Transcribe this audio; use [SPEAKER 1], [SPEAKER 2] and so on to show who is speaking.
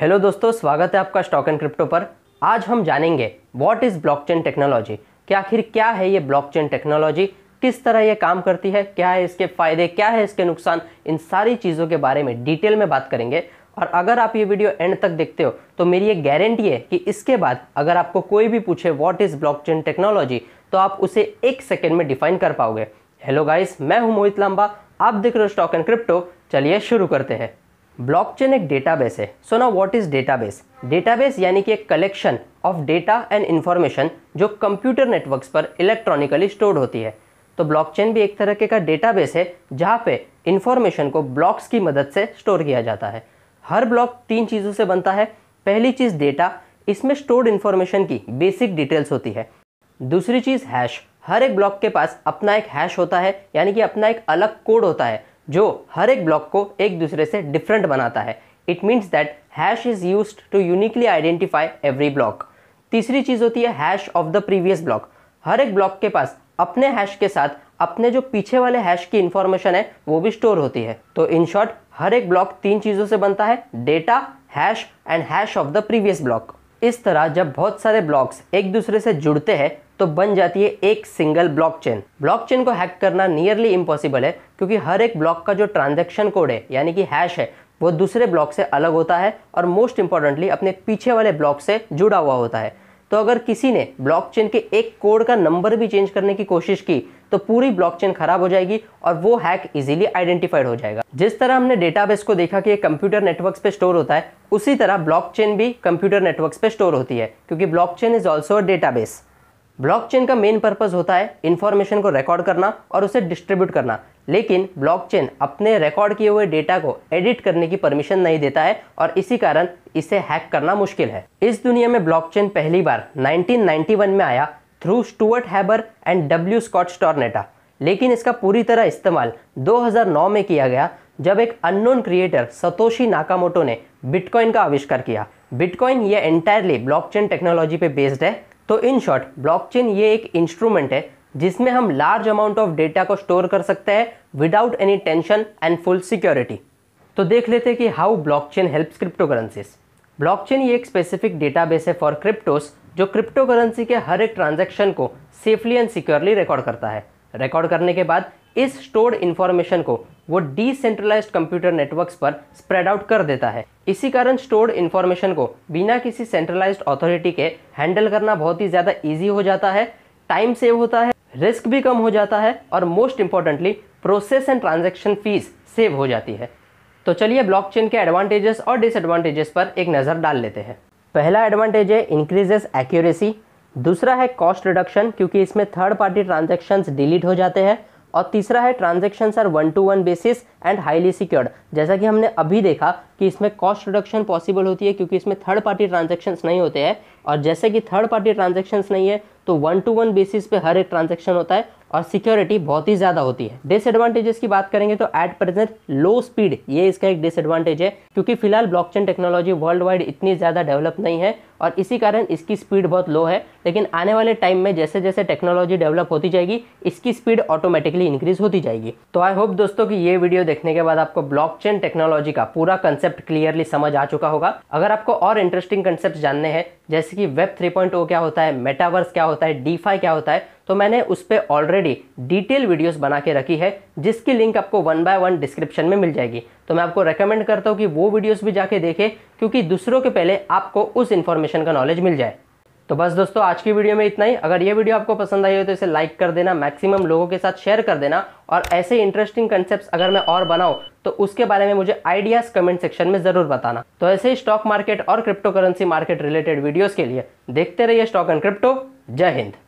[SPEAKER 1] hello दोस्तों स्वागत है आपका स्टॉक एंड क्रिप्टो पर आज हम जानेंगे व्हाट इज़ ब्लॉकचेन टेक्नोलॉजी कि आखिर क्या है ये ब्लॉकचेन टेक्नोलॉजी किस तरह ये काम करती है क्या है इसके फ़ायदे क्या है इसके नुकसान इन सारी चीज़ों के बारे में डिटेल में बात करेंगे और अगर आप ये वीडियो एंड तक देखते हो तो मेरी ये गारंटी है कि इसके बाद अगर आपको कोई भी पूछे व्हाट इज़ ब्लॉकचेन टेक्नोलॉजी तो आप उसे एक सेकेंड में डिफाइन कर पाओगे हेलो गाइस मैं हूँ मोहित लांबा आप देख रहे हो स्टॉक एंड क्रिप्टो चलिए शुरू करते हैं ब्लॉकचेन एक डेटाबेस है सो ना व्हाट इज़ डेटाबेस डेटाबेस यानी कि एक collection of data and information जो कंप्यूटर नेटवर्क्स पर इलेक्ट्रॉनिकली स्टोर होती है तो ब्लॉकचेन भी एक तरह का डेटाबेस है जहाँ पे इन्फॉर्मेशन को ब्लॉक्स की मदद से स्टोर किया जाता है हर ब्लॉक तीन चीज़ों से बनता है पहली चीज़ डेटा इसमें स्टोर्ड इन्फॉर्मेशन की बेसिक डिटेल्स होती है दूसरी चीज़ हैश हर एक ब्लॉक के पास अपना एक हैश होता है यानी कि अपना एक अलग कोड होता है जो हर एक ब्लॉक को एक दूसरे से डिफरेंट बनाता है it means that hash is use to uniquely identify every block तीसरी चीज़ होती है hash of the previous block हर एक ब्लॉक के पास अपने हैश के साथ अपने जो पीछे वाले हैश की इंफॉर्मेशन है वो भी स्टोर होती है तो इन शॉर्ट हर एक ब्लॉक तीन चीज़ों से बनता है data hash and hash of the previous block इस तरह जब बहुत सारे ब्लॉक्स एक दूसरे से जुड़ते हैं तो बन जाती है एक सिंगल ब्लॉकचेन ब्लॉकचेन को हैक करना नियरली इम्पॉसिबल है क्योंकि हर एक ब्लॉक का जो ट्रांजैक्शन कोड है यानी कि हैश है वो दूसरे ब्लॉक से अलग होता है और मोस्ट इंपॉर्टेंटली अपने पीछे वाले ब्लॉक से जुड़ा हुआ होता है तो अगर किसी ने ब्लॉकचेन के एक कोड का नंबर भी चेंज करने की कोशिश की तो पूरी ब्लॉकचेन खराब हो जाएगी और वो हैक इजीली आइडेंटिफाइड हो जाएगा जिस तरह हमने डेटाबेस को देखा कि कंप्यूटर नेटवर्क्स पे स्टोर होता है उसी तरह ब्लॉकचेन भी कंप्यूटर नेटवर्क्स पे स्टोर होती है क्योंकि blockchain is also a database blockchain का मेन पर्पज होता है इन्फॉर्मेशन को रिकॉर्ड करना और उसे डिस्ट्रीब्यूट करना लेकिन ब्लॉकचेन अपने रिकॉर्ड किए हुए डेटा को एडिट करने की परमिशन नहीं देता है और इसी कारण इसे हैक करना मुश्किल है इस दुनिया में ब्लॉकचेन पहली बार 1991 में आया through Stuart Haber and W Scott Stornetta लेकिन इसका पूरी तरह इस्तेमाल 2009 में किया गया जब एक अननोन क्रिएटर सतोशी नाकामोटो ने बिटकॉइन का आविष्कार किया बिटकॉइन यह एंटायरली ब्लॉकचेन टेक्नोलॉजी पे बेस्ड है तो इन शॉर्ट ब्लॉकचेन ये एक इंस्ट्रूमेंट है जिसमें हम लार्ज अमाउंट ऑफ डेटा को स्टोर कर सकते हैं without any tension and full security तो देख लेते हैं कि how blockchain helps crypto currencies blockchain ये एक स्पेसिफिक डेटाबेस है फॉर क्रिप्टोस जो क्रिप्टो करेंसी के हर एक ट्रांजैक्शन को सेफली एंड सिक्योरली रिकॉर्ड करता है रिकॉर्ड करने के बाद इस स्टोर्ड इन्फॉर्मेशन को वो डिसेंट्रलाइज्ड कंप्यूटर नेटवर्क्स पर स्प्रेड आउट कर देता है इसी कारण स्टोर्ड इन्फॉर्मेशन को बिना किसी सेंट्रलाइज्ड अथॉरिटी के हैंडल करना बहुत ही ज़्यादा ईजी हो जाता है टाइम सेव होता है रिस्क भी कम हो जाता है और most importantly process and transaction fees save हो जाती है तो चलिए ब्लॉकचेन के एडवांटेजेस और डिसएडवांटेजेस पर एक नज़र डाल लेते हैं पहला एडवांटेज है इंक्रीजेस एक्यूरेसी दूसरा है कॉस्ट रिडक्शन क्योंकि इसमें थर्ड पार्टी ट्रांजेक्शन्स डिलीट हो जाते हैं और तीसरा है transaction are one to one basis and highly secured जैसा कि हमने अभी देखा कि इसमें कॉस्ट रिडक्शन पॉसिबल होती है क्योंकि इसमें थर्ड पार्टी ट्रांजेक्शन नहीं होते हैं और जैसे कि थर्ड पार्टी ट्रांजेक्शन नहीं है तो वन टू वन बेसिस पे हर एक ट्रांजेक्शन होता है और सिक्योरिटी बहुत ही ज़्यादा होती है डिसएडवांटेजेस की बात करेंगे तो एट प्रेजेंट लो स्पीड ये इसका एक डिसएडवांटेज है क्योंकि फिलहाल ब्लॉकचेन टेक्नोलॉजी वर्ल्ड वाइड इतनी ज़्यादा डेवलप नहीं है और इसी कारण इसकी स्पीड बहुत लो है लेकिन आने वाले टाइम में जैसे जैसे टेक्नोलॉजी डेवलप होती जाएगी इसकी स्पीड ऑटोमेटिकली इंक्रीज होती जाएगी तो आई होप दोस्तों की ये वीडियो देखने के बाद आपको ब्लॉक टेक्नोलॉजी का पूरा कंसेप्ट क्लियरली समझ आ चुका होगा अगर आपको और इंटरेस्टिंग कंसेप्ट जानने हैं जैसे कि वेब थ्री oh क्या होता है मेटावर्स क्या होता है डीफाई क्या होता है तो मैंने उस पर ऑलरेडी डिटेल वीडियोस बना के रखी है जिसकी लिंक आपको वन बाय वन डिस्क्रिप्शन में मिल जाएगी तो मैं आपको रेकमेंड करता हूँ कि वो वीडियोस भी जाके देखें क्योंकि दूसरों के पहले आपको उस इन्फॉर्मेशन का नॉलेज मिल जाए तो बस दोस्तों आज की वीडियो में इतना ही अगर ये वीडियो आपको पसंद आई हो तो इसे लाइक कर देना मैक्सिमम लोगों के साथ शेयर कर देना और ऐसे इंटरेस्टिंग कंसेप्ट अगर मैं और बनाऊँ तो उसके बारे में मुझे आइडियाज़ कमेंट सेक्शन में ज़रूर बताना तो ऐसे ही स्टॉक मार्केट और crypto currency market related videos के लिए देखते रहिए स्टॉक एंड क्रिप्टो जय हिंद